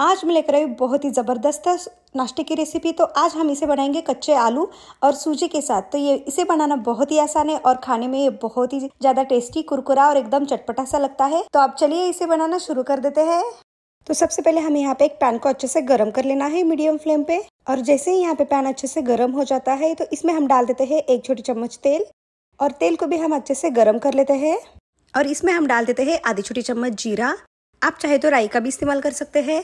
आज मैं लेकर आई बहुत ही ज़बरदस्त नाश्ते की रेसिपी तो आज हम इसे बनाएंगे कच्चे आलू और सूजी के साथ तो ये इसे बनाना बहुत ही आसान है और खाने में ये बहुत ही ज़्यादा टेस्टी कुरकुरा और एकदम चटपटा सा लगता है तो आप चलिए इसे बनाना शुरू कर देते हैं तो सबसे पहले हमें यहाँ पे एक पैन को अच्छे से गर्म कर लेना है मीडियम फ्लेम पे और जैसे ही यहाँ पे पैन अच्छे से गर्म हो जाता है तो इसमें हम डाल देते हैं एक छोटी चम्मच तेल और तेल को भी हम अच्छे से गर्म कर लेते हैं और इसमें हम डाल देते हैं आधी छोटी चम्मच जीरा आप चाहे तो राई का भी इस्तेमाल कर सकते हैं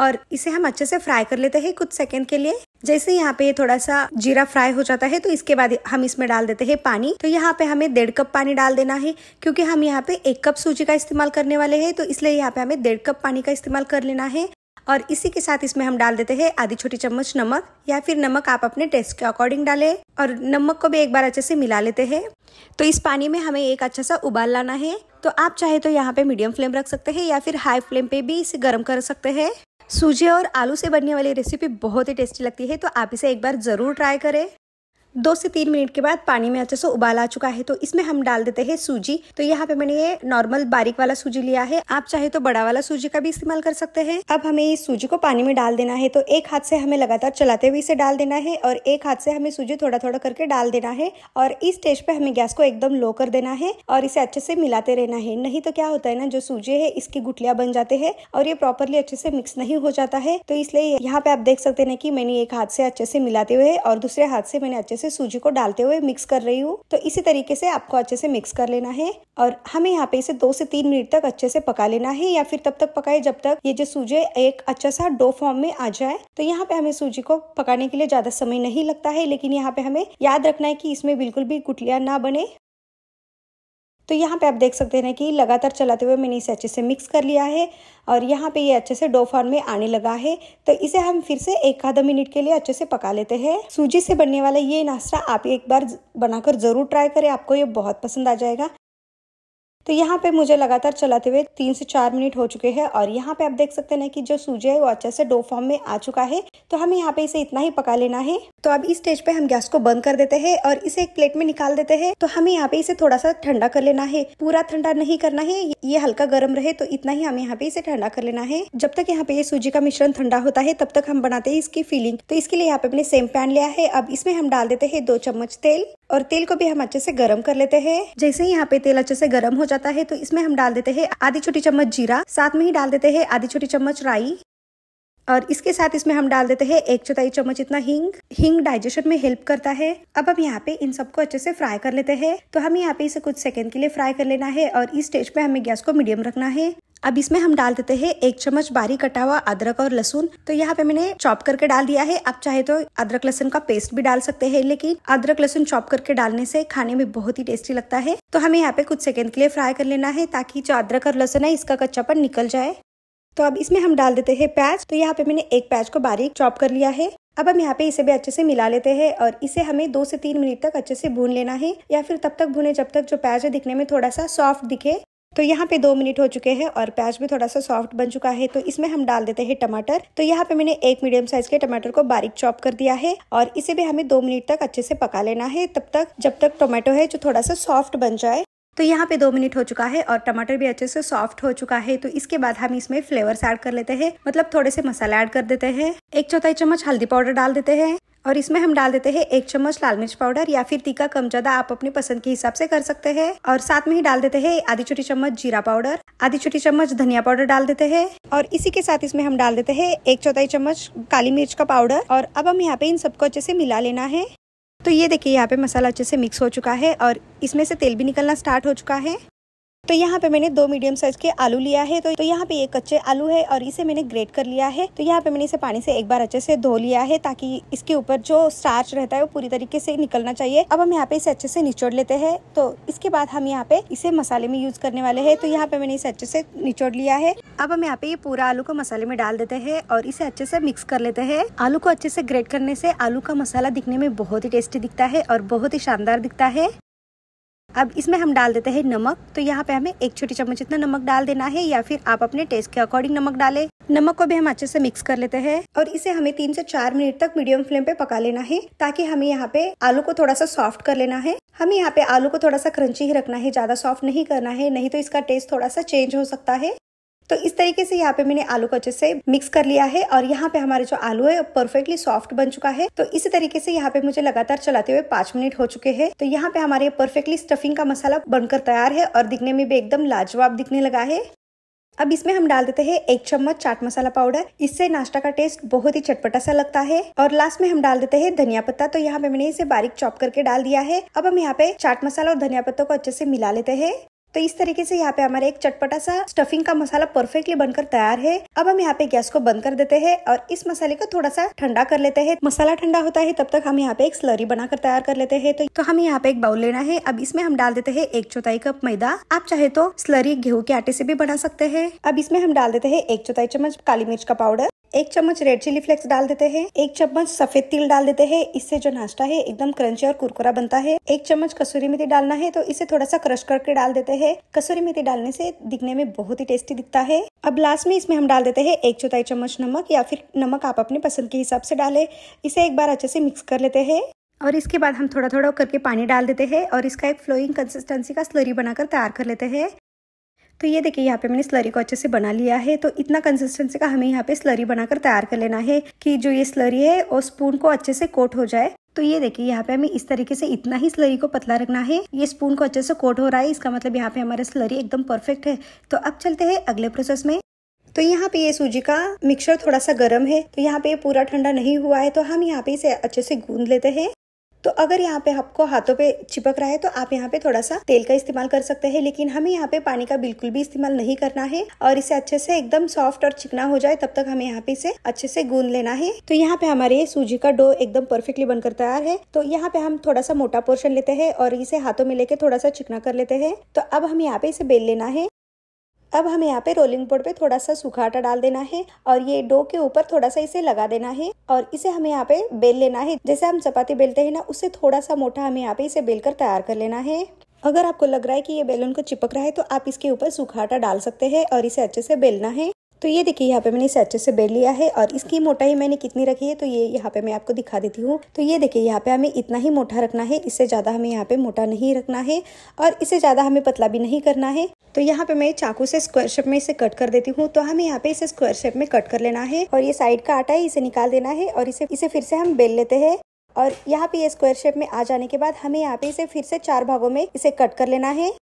और इसे हम अच्छे से फ्राई कर लेते हैं कुछ सेकंड के लिए जैसे यहाँ पे थोड़ा सा जीरा फ्राई हो जाता है तो इसके बाद हम इसमें डाल देते हैं पानी तो यहाँ पे हमें डेढ़ कप पानी डाल देना है क्योंकि हम यहाँ पे एक कप सूजी का इस्तेमाल करने वाले हैं तो इसलिए यहाँ पे हमें डेढ़ कप पानी का इस्तेमाल कर लेना है और इसी के साथ इसमें हम डाल देते हैं आधी छोटी चम्मच नमक या फिर नमक आप अपने टेस्ट के अकॉर्डिंग डालें और नमक को भी एक बार अच्छे से मिला लेते हैं तो इस पानी में हमें एक अच्छा सा उबाल लाना है तो आप चाहे तो यहाँ पे मीडियम फ्लेम रख सकते हैं या फिर हाई फ्लेम पे भी इसे गर्म कर सकते हैं सूजी और आलू से बनने वाली रेसिपी बहुत ही टेस्टी लगती है तो आप इसे एक बार ज़रूर ट्राई करें दो से तीन मिनट के बाद पानी में अच्छे से उबाल आ चुका है तो इसमें हम डाल देते हैं सूजी तो यहाँ पे मैंने ये नॉर्मल बारीक वाला सूजी लिया है आप चाहे तो बड़ा वाला सूजी का भी इस्तेमाल कर सकते हैं अब हमें इस सूजी को पानी में डाल देना है तो एक हाथ से हमें लगातार चलाते हुए इसे डाल देना है और एक हाथ से हमें सूजी थोड़ा थोड़ा करके डाल देना है और इस स्टेज पे हमें गैस को एकदम लो कर देना है और इसे अच्छे से मिलाते रहना है नहीं तो क्या होता है ना जो सूजी है इसकी गुटलियां बन जाते हैं और ये प्रॉपरली अच्छे से मिक्स नहीं हो जाता है तो इसलिए यहाँ पे आप देख सकते हैं कि मैंने एक हाथ से अच्छे से मिलाते हुए और दूसरे हाथ से मैंने अच्छे से सूजी को डालते हुए मिक्स कर रही हूँ तो इसी तरीके से आपको अच्छे से मिक्स कर लेना है और हमें यहाँ पे इसे दो से तीन मिनट तक अच्छे से पका लेना है या फिर तब तक पकाए जब तक ये जो सूजी एक अच्छा सा डो फॉर्म में आ जाए तो यहाँ पे हमें सूजी को पकाने के लिए ज्यादा समय नहीं लगता है लेकिन यहाँ पे हमें याद रखना है कि इसमें बिल्कुल भी गुटलियां ना बने तो यहाँ पे आप देख सकते हैं कि लगातार चलाते हुए मैंने इसे अच्छे से मिक्स कर लिया है और यहाँ पे ये अच्छे से डो फॉर्म में आने लगा है तो इसे हम फिर से एक आधा मिनट के लिए अच्छे से पका लेते हैं सूजी से बनने वाला ये नाश्ता आप एक बार बनाकर ज़रूर ट्राई करें आपको ये बहुत पसंद आ जाएगा तो यहाँ पे मुझे लगातार चलाते हुए तीन से चार मिनट हो चुके हैं और यहाँ पे आप देख सकते हैं कि जो सूजी है वो अच्छे से डो फॉर्म में आ चुका है तो हमें यहाँ पे इसे इतना ही पका लेना है तो अब इस स्टेज पे हम गैस को बंद कर देते हैं और इसे एक प्लेट में निकाल देते हैं तो हमें यहाँ पे इसे थोड़ा सा ठंडा कर लेना है पूरा ठंडा नहीं करना है ये हल्का गर्म रहे तो इतना ही हमें यहाँ पे इसे ठंडा कर लेना है जब तक यहाँ पे ये सूजी का मिश्रण ठंडा होता है तब तक हम बनाते हैं इसकी फीलिंग तो इसके लिए यहाँ पे अपने सेम पैन लिया है अब इसमें हम डाल देते हैं दो चम्मच तेल और तेल को भी हम अच्छे से गर्म कर लेते हैं जैसे ही यहाँ पे तेल अच्छे से गर्म हो जाता है तो इसमें हम डाल देते हैं आधी छोटी चम्मच जीरा साथ में ही डाल देते हैं आधी छोटी चम्मच राई और इसके साथ इसमें हम डाल देते हैं एक चौथाई चम्मच इतना हिंग हिंग डाइजेशन में हेल्प करता है अब हम यहाँ पे इन सबको अच्छे से फ्राई कर लेते हैं तो हम यहाँ पे इसे कुछ सेकंड के लिए फ्राई कर लेना है और इस स्टेज पे हमें गैस को मीडियम रखना है अब इसमें हम डाल देते हैं एक चम्मच बारीक कटा हुआ अदरक और लहसुन तो यहाँ पे मैंने चॉप करके डाल दिया है आप चाहे तो अदरक लहसुन का पेस्ट भी डाल सकते हैं लेकिन अदरक लहसुन चॉप करके डालने से खाने में बहुत ही टेस्टी लगता है तो हमें यहाँ पे कुछ सेकेंड के लिए फ्राई कर लेना है ताकि जो अदरक और लहसुन है इसका कच्चापन निकल जाए तो अब इसमें हम डाल देते हैं प्याज तो यहाँ पे मैंने एक प्याज को बारीक चॉप कर लिया है अब हम यहाँ पे इसे भी अच्छे से मिला लेते हैं और इसे हमें दो से तीन मिनट तक अच्छे से भून लेना है या फिर तब तक भूने जब तक जो प्याज है दिखने में थोड़ा सा सॉफ्ट दिखे तो यहाँ पे दो मिनट हो चुके हैं और प्याज भी थोड़ा सा सॉफ्ट बन चुका है तो इसमें हम डाल देते हैं टमाटर तो यहाँ पे मैंने एक मीडियम साइज के टमाटर को बारीक चॉप कर दिया है और इसे भी हमें दो मिनट तक अच्छे से पका लेना है तब तक जब तक टोमेटो है जो थोड़ा सा सॉफ्ट बन जाए तो यहाँ पे दो मिनट हो चुका है और टमाटर भी अच्छे से सॉफ्ट हो चुका है तो इसके बाद हम इसमें फ्लेवर्स ऐड कर लेते हैं मतलब थोड़े से मसाला ऐड कर देते हैं एक चौथाई चम्मच हल्दी पाउडर डाल देते हैं और इसमें हम डाल देते हैं एक चम्मच लाल मिर्च पाउडर या फिर तीखा कम ज्यादा आप अपने पसंद के हिसाब से कर सकते हैं और साथ में ही डाल देते हैं आधी छोटी चम्मच जीरा पाउडर आधी छोटी चम्मच धनिया पाउडर डाल देते हैं और इसी के साथ इसमें हम डाल देते हैं एक चौथाई चम्मच काली मिर्च का पाउडर और अब हम यहाँ पे इन सबको अच्छे से मिला लेना है तो ये देखिए यहाँ पे मसाला अच्छे से मिक्स हो चुका है और इसमें से तेल भी निकलना स्टार्ट हो चुका है तो यहाँ पे मैंने दो मीडियम साइज के आलू लिया है तो, तो यहाँ पे ये कच्चे आलू है और इसे मैंने ग्रेट कर लिया है तो यहाँ पे मैंने इसे पानी से एक बार अच्छे से धो लिया है ताकि इसके ऊपर जो स्टार्च रहता है वो पूरी तरीके से निकलना चाहिए अब हम यहाँ पे इसे अच्छे से निचोड़ लेते हैं तो इसके बाद हम यहाँ पे इसे मसाले में यूज करने वाले है तो यहाँ पे मैंने इसे अच्छे से निचोड़ लिया है अब हम यहाँ पे ये पूरा आलू को मसाले में डाल देते हैं और इसे अच्छे से मिक्स कर लेते हैं आलू को अच्छे से ग्रेट करने से आलू का मसाला दिखने में बहुत ही टेस्टी दिखता है और बहुत ही शानदार दिखता है अब इसमें हम डाल देते हैं नमक तो यहाँ पे हमें एक छोटी चम्मच इतना नमक डाल देना है या फिर आप अपने टेस्ट के अकॉर्डिंग नमक डालें नमक को भी हम अच्छे से मिक्स कर लेते हैं और इसे हमें तीन से चार मिनट तक मीडियम फ्लेम पे पका लेना है ताकि हमें यहाँ पे आलू को थोड़ा सा सॉफ्ट कर लेना है हमें यहाँ पे आलू को थोड़ा सा क्रंची ही रखना है ज्यादा सॉफ्ट नहीं करना है नहीं तो इसका टेस्ट थोड़ा सा चेंज हो सकता है तो इस तरीके से यहाँ पे मैंने आलू को अच्छे से मिक्स कर लिया है और यहाँ पे हमारे जो आलू है परफेक्टली सॉफ्ट बन चुका है तो इसी तरीके से यहाँ पे मुझे लगातार चलाते हुए पांच मिनट हो चुके हैं तो यहाँ पे हमारे परफेक्टली स्टफिंग का मसाला बनकर तैयार है और दिखने में भी एकदम लाजवाब दिखने लगा है अब इसमें हम डाल देते हैं एक चम्मच चाट मसाला पाउडर इससे नाश्ता का टेस्ट बहुत ही चटपटा सा लगता है और लास्ट में हम डाल देते हैं धनिया पत्ता तो यहाँ पे मैंने इसे बारीक चॉप करके डाल दिया है अब हम यहाँ पे चाट मसाला और धनिया पत्ता को अच्छे से मिला लेते हैं तो इस तरीके से यहाँ पे हमारा एक चटपटा सा स्टफिंग का मसाला परफेक्टली बनकर तैयार है अब हम यहाँ पे गैस को बंद कर देते हैं और इस मसाले को थोड़ा सा ठंडा कर लेते हैं मसाला ठंडा होता है तब तक हम यहाँ पे एक स्लरी बनाकर तैयार कर लेते हैं तो, तो हमें यहाँ पे एक बाउल लेना है अब इसमें हम डाल देते हैं एक चौथाई कप मैदा आप चाहे तो स्लरी गेहूं के आटे से भी बना सकते हैं अब इसमें हम डाल देते हैं एक चौथाई चम्मच काली मिर्च का पाउडर एक चम्मच रेड चिली फ्लेक्स डाल देते हैं एक चम्मच सफेद तिल डाल देते हैं इससे जो नाश्ता है एकदम क्रंची और कुरकुरा बनता है एक चम्मच कसूरी मेथी डालना है तो इसे थोड़ा सा क्रश करके डाल देते हैं कसूरी मेथी डालने से दिखने में बहुत ही टेस्टी दिखता है अब लास्ट में इसमें हम डाल देते हैं एक चौथाई चम्मच नमक या फिर नमक आप अपने पसंद के हिसाब से डाले इसे एक बार अच्छे से मिक्स कर लेते हैं और इसके बाद हम थोड़ा थोड़ा करके पानी डाल देते हैं और इसका एक फ्लोइंग कंसिस्टेंसी का स्लरी बनाकर तैयार कर लेते हैं तो ये देखिए यहाँ पे मैंने स्लरी को अच्छे से बना लिया है तो इतना कंसिस्टेंसी का हमें यहाँ पे स्लरी बनाकर तैयार कर लेना है कि जो ये स्लरी है और स्पून को अच्छे से कोट हो जाए तो ये देखिए यहाँ पे हमें इस तरीके से इतना ही स्लरी को पतला रखना है ये स्पून को अच्छे से कोट हो रहा है इसका मतलब यहाँ पे हमारा स्लरी एकदम परफेक्ट है तो अब चलते हैं अगले प्रोसेस में तो यहाँ पे ये सूजी का मिक्सर थोड़ा सा गर्म है तो यहाँ पे पूरा ठंडा नहीं हुआ है तो हम यहाँ पे इसे अच्छे से गूंद लेते हैं तो अगर यहाँ पे आपको हाथों पे चिपक रहा है तो आप यहाँ पे थोड़ा सा तेल का इस्तेमाल कर सकते हैं लेकिन हमें यहाँ पे पानी का बिल्कुल भी इस्तेमाल नहीं करना है और इसे अच्छे से एकदम सॉफ्ट और चिकना हो जाए तब तक हमें यहाँ पे इसे अच्छे से गूंद लेना है तो यहाँ पे हमारे सूजी का डो एकदम परफेक्टली बनकर तैयार है तो यहाँ पे हम थोड़ा सा मोटा पोर्शन लेते हैं और इसे हाथों में लेके थोड़ा सा चिकना कर लेते हैं तो अब हम यहाँ पे इसे बेल लेना है अब हमें यहाँ पे रोलिंग बोर्ड पे थोड़ा सा सूखा आटा डाल देना है और ये डो के ऊपर थोड़ा सा इसे लगा देना है और इसे हमें यहाँ पे बेल लेना है जैसे हम चपाती बेलते हैं ना उससे थोड़ा सा मोटा हमें यहाँ पे इसे बेल कर तैयार कर लेना है अगर आपको लग रहा है कि ये बेलन को चिपक रहा है तो आप इसके ऊपर सूखा आटा डाल सकते हैं और इसे अच्छे से बेलना है तो ये देखिए यहाँ पे मैंने इसे अच्छे से बेल लिया है और इसकी मोटाई मैंने कितनी रखी है तो ये यहाँ पे मैं आपको दिखा देती हूँ तो ये देखिए यहाँ पे हमें इतना ही मोटा रखना है इससे ज़्यादा हमें यहाँ पे मोटा नहीं रखना है और इससे ज़्यादा हमें पतला भी नहीं करना है तो यहाँ पे मैं चाकू से स्क्वायर शेप में इसे कट कर देती हूँ तो हमें यहाँ पे इसे स्क्वायर शेप में कट कर लेना है और ये साइड का आटा है इसे निकाल देना है और इसे इसे फिर से हम बेल लेते हैं और यहाँ पे ये स्क्वायर शेप में आ जाने के बाद हमें यहाँ पे इसे फिर से चार भागों में इसे कट कर लेना है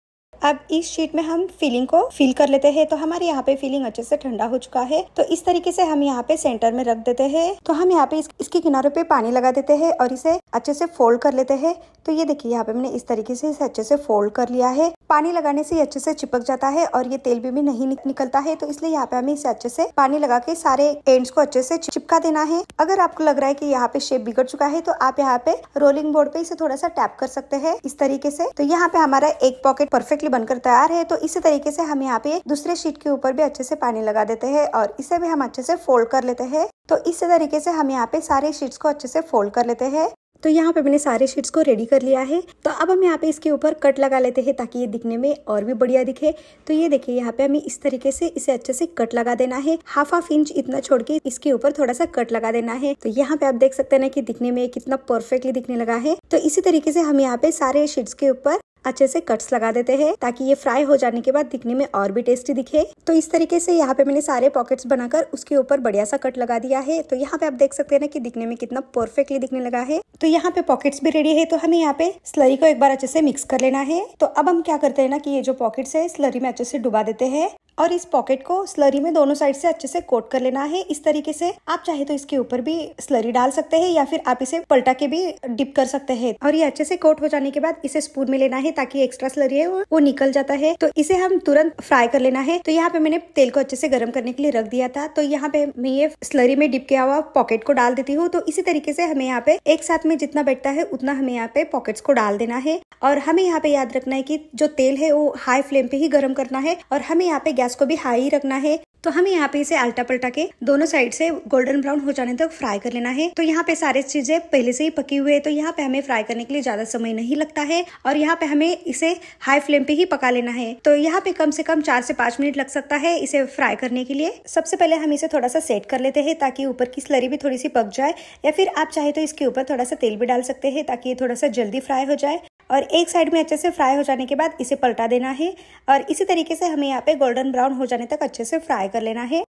अब इस शीट में हम फिलिंग को फिल कर लेते हैं तो हमारे यहाँ पे फिलिंग अच्छे से ठंडा हो चुका है तो इस तरीके से हम यहाँ पे सेंटर में रख देते हैं तो हम यहाँ पे इस, इसके किनारों पे पानी लगा देते हैं और इसे अच्छे से फोल्ड कर लेते हैं तो ये देखिए यहाँ पे मैंने इस तरीके से इसे अच्छे से फोल्ड कर लिया है पानी लगाने से अच्छे से चिपक जाता है और ये तेल भी, भी नहीं निकलता है तो इसलिए यहाँ पे हमें इसे अच्छे से पानी लगा के सारे एंड्स को अच्छे से चिपका देना है अगर आपको लग रहा है कि यहाँ पे शेप बिगड़ चुका है तो आप यहाँ पे रोलिंग बोर्ड पे इसे थोड़ा सा टैप कर सकते हैं इस तरीके से तो यहाँ पे हमारा एक पॉकेट परफेक्टली बनकर तैयार है तो इसी तरीके से हम यहाँ पे दूसरे शीट के ऊपर भी अच्छे से पानी लगा देते हैं और इसे भी हम अच्छे से फोल्ड कर लेते हैं तो इस तरीके से हम यहाँ पे सारे शीट्स को अच्छे से फोल्ड कर लेते हैं तो यहाँ पे मैंने सारे शीट्स को रेडी कर लिया है तो अब हम यहाँ पे इसके ऊपर कट लगा लेते हैं ताकि ये दिखने में और भी बढ़िया दिखे तो ये देखिए यहाँ पे हमें इस तरीके से इसे अच्छे से कट लगा देना है हाफ हाफ इंच इतना छोड़ के इसके ऊपर थोड़ा सा कट लगा देना है तो यहाँ पे आप देख सकते हैं कि दिखने में कितना परफेक्टली दिखने लगा है तो इसी तरीके से हम यहाँ पे सारे शीट्स के ऊपर अच्छे से कट्स लगा देते हैं ताकि ये फ्राई हो जाने के बाद दिखने में और भी टेस्टी दिखे तो इस तरीके से यहाँ पे मैंने सारे पॉकेट्स बनाकर उसके ऊपर बढ़िया सा कट लगा दिया है तो यहाँ पे आप देख सकते हैं ना कि दिखने में कितना परफेक्टली दिखने लगा है तो यहाँ पे पॉकेट्स भी रेडी है तो हमें यहाँ पे स्लरी को एक बार अच्छे से मिक्स कर लेना है तो अब हम क्या करते हैं ना कि ये जो पॉकेट्स है स्लरी में अच्छे से डुबा देते हैं और इस पॉकेट को स्लरी में दोनों साइड से अच्छे से कोट कर लेना है इस तरीके से आप चाहे तो इसके ऊपर भी स्लरी डाल सकते हैं या फिर आप इसे पलटा के भी डिप कर सकते हैं और ये अच्छे से कोट हो जाने के बाद इसे स्पून में लेना है ताकि एक्स्ट्रा स्लरी है वो निकल जाता है तो इसे हम तुरंत फ्राई कर लेना है तो यहाँ पे मैंने तेल को अच्छे से गर्म करने के लिए रख दिया था तो यहाँ पे मैं ये स्लरी में डिप किया हुआ पॉकेट को डाल देती हूँ तो इसी तरीके से हमें यहाँ पे एक साथ में जितना बैठता है उतना हमें यहाँ पे पॉकेट को डाल देना है और हमें यहाँ पे याद रखना है की जो तेल है वो हाई फ्लेम पे ही गर्म करना है और हमें यहाँ पे गैस गैस को भी हाई ही रखना है तो हमें यहाँ पे इसे अल्टा पलटा के दोनों साइड से गोल्डन ब्राउन हो जाने तक फ्राई कर लेना है तो यहाँ पे सारी चीजें पहले से ही पकी हुई है तो यहाँ पे हमें फ्राई करने के लिए ज्यादा समय नहीं लगता है और यहाँ पे हमें इसे हाई फ्लेम पे ही पका लेना है तो यहाँ पे कम से कम चार से पांच मिनट लग सकता है इसे फ्राई करने के लिए सबसे पहले हम इसे थोड़ा सा सेट कर लेते हैं ताकि ऊपर की स्लरी भी थोड़ी सी पक जाए या फिर आप चाहे तो इसके ऊपर थोड़ा सा तेल भी डाल सकते हैं ताकि ये थोड़ा सा जल्दी फ्राई हो जाए और एक साइड में अच्छे से फ्राई हो जाने के बाद इसे पलटा देना है और इसी तरीके से हमें यहाँ पे गोल्डन ब्राउन हो जाने तक अच्छे से फ्राई कर लेना है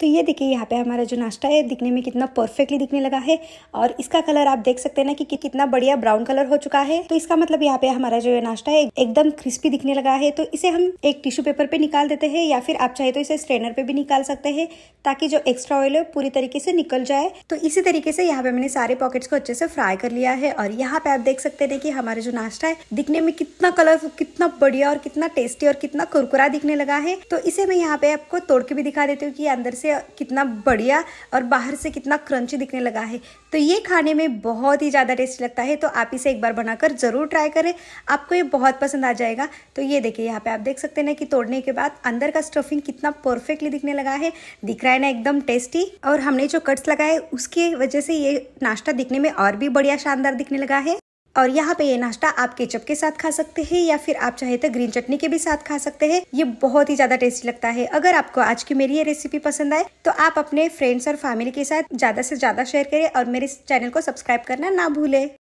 तो ये देखिए यहाँ पे हमारा जो नाश्ता है दिखने में कितना परफेक्टली दिखने लगा है और इसका कलर आप देख सकते हैं ना कि, कितना बढ़िया ब्राउन कलर हो चुका है तो इसका मतलब यहाँ पे हमारा जो नाश्ता है एकदम क्रिस्पी दिखने लगा है तो इसे हम एक टिश्यू पेपर पे निकाल देते हैं या फिर आप चाहे तो इसे स्ट्रेनर पे भी निकाल सकते हैं ताकि जो एक्स्ट्रा ऑयल है पूरी तरीके से निकल जाए तो इसी तरीके से यहाँ पे मैंने सारे पॉकेट्स को अच्छे से फ्राई कर लिया है और यहाँ पे आप देख सकते हैं कि हमारा जो नाश्ता है दिखने में कितना कलरफुल कितना बढ़िया और कितना टेस्टी और कितना कुरकुरा दिखने लगा है तो इसे मैं यहाँ पे आपको तोड़ के भी दिखा देती हूँ कि अंदर से से कितना बढ़िया और बाहर से कितना क्रंची दिखने लगा है तो ये खाने में बहुत ही ज़्यादा टेस्ट लगता है तो आप इसे एक बार बनाकर ज़रूर ट्राई करें आपको ये बहुत पसंद आ जाएगा तो ये देखिए यहाँ पे आप देख सकते हैं ना कि तोड़ने के बाद अंदर का स्टफिंग कितना परफेक्टली दिखने लगा है दिख रहा है ना एकदम टेस्टी और हमने जो कट्स लगाए उसकी वजह से ये नाश्ता दिखने में और भी बढ़िया शानदार दिखने लगा है और यहाँ पे ये नाश्ता आप केचप के साथ खा सकते हैं या फिर आप चाहे तो ग्रीन चटनी के भी साथ खा सकते हैं ये बहुत ही ज्यादा टेस्टी लगता है अगर आपको आज की मेरी ये रेसिपी पसंद आए तो आप अपने फ्रेंड्स और फैमिली के साथ ज्यादा से ज्यादा शेयर करें और मेरे चैनल को सब्सक्राइब करना ना भूले